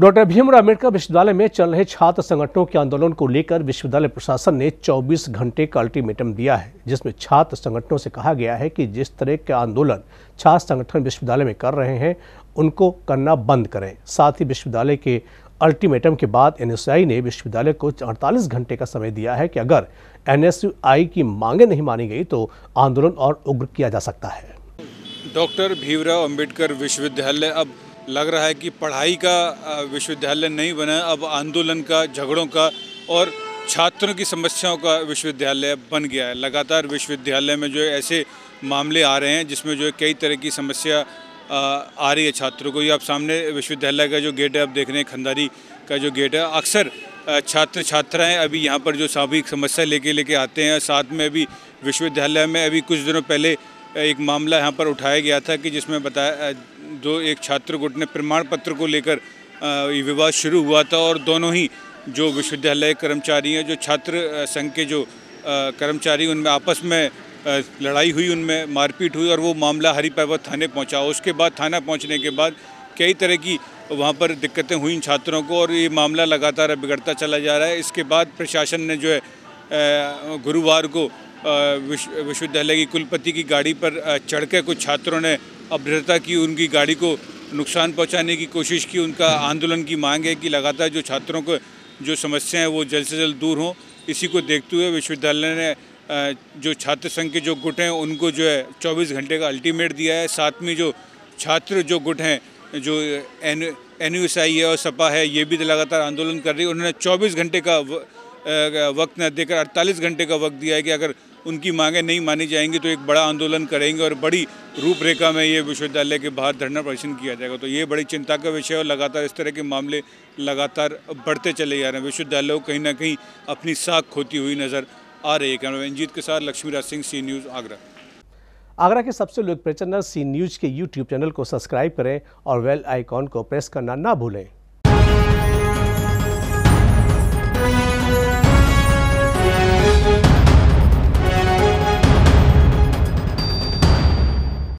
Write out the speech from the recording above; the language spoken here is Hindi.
डॉक्टर भीमराव अम्बेडकर विश्वविद्यालय में चल रहे छात्र संगठनों के आंदोलन को लेकर विश्वविद्यालय प्रशासन ने 24 घंटे का अल्टीमेटम दिया है जिसमें छात्र संगठनों से कहा गया है कि जिस तरह के आंदोलन छात्र संगठन विश्वविद्यालय में कर रहे हैं उनको करना बंद करें साथ ही विश्वविद्यालय के अल्टीमेटम के बाद एन ने विश्वविद्यालय को अड़तालीस घंटे का समय दिया है कि अगर एन की मांगे नहीं मानी गई तो आंदोलन और उग्र किया जा सकता है डॉक्टर भीमराव अम्बेडकर विश्वविद्यालय अब लग रहा है कि पढ़ाई का विश्वविद्यालय नहीं बना अब आंदोलन का झगड़ों का और छात्रों की समस्याओं का विश्वविद्यालय बन गया है लगातार विश्वविद्यालय में जो ऐसे मामले आ रहे हैं जिसमें जो कई तरह की समस्या आ रही है छात्रों को ये आप सामने विश्वविद्यालय का जो गेट है आप देख रहे हैं खंदारी का जो गेट है अक्सर छात्र छात्राएं अभी यहाँ पर जो सामूहिक समस्या लेके लेके आते हैं साथ में अभी विश्वविद्यालय में अभी कुछ दिनों पहले एक मामला यहाँ पर उठाया गया था कि जिसमें बताया जो एक छात्र गुट ने प्रमाण पत्र को लेकर विवाद शुरू हुआ था और दोनों ही जो विश्वविद्यालय कर्मचारी हैं जो छात्र संघ के जो कर्मचारी उनमें आपस में लड़ाई हुई उनमें मारपीट हुई और वो मामला हरी पर्वत थाने पहुंचा उसके बाद थाना पहुंचने के बाद कई तरह की वहाँ पर दिक्कतें हुई इन छात्रों को और ये मामला लगातार बिगड़ता चला जा रहा है इसके बाद प्रशासन ने जो है गुरुवार को विश्वविद्यालय की कुलपति की गाड़ी पर चढ़ कुछ छात्रों ने अभ्यर्थता की उनकी गाड़ी को नुकसान पहुंचाने की कोशिश की उनका आंदोलन की मांग है कि लगातार जो छात्रों को जो समस्याएं वो जल्द से जल्द दूर हों इसी को देखते हुए विश्वविद्यालय ने जो छात्र संघ के जो गुट हैं उनको जो है चौबीस घंटे का अल्टीमेट दिया है साथ में जो छात्र जो गुट हैं जो एन एन यू है और सपा है ये भी लगातार आंदोलन कर रही है उन्होंने चौबीस घंटे का वक्त न देकर अड़तालीस घंटे का वक्त दिया है कि अगर उनकी मांगे नहीं मानी जाएंगी तो एक बड़ा आंदोलन करेंगे और बड़ी रूपरेखा में ये विश्वविद्यालय के बाहर धरना प्रदर्शन किया जाएगा तो ये बड़ी चिंता का विषय है और लगातार इस तरह के मामले लगातार बढ़ते चले जा रहे हैं विश्वविद्यालय को कहीं ना कहीं अपनी साख खोती हुई नज़र आ रही है कैमरा रंजीत के साथ लक्ष्मीराज सिंह सी न्यूज़ आगरा आगरा के सबसे लोकप्रिय चैनल सी न्यूज के यूट्यूब चैनल को सब्सक्राइब करें और वेल आइकॉन को प्रेस करना ना भूलें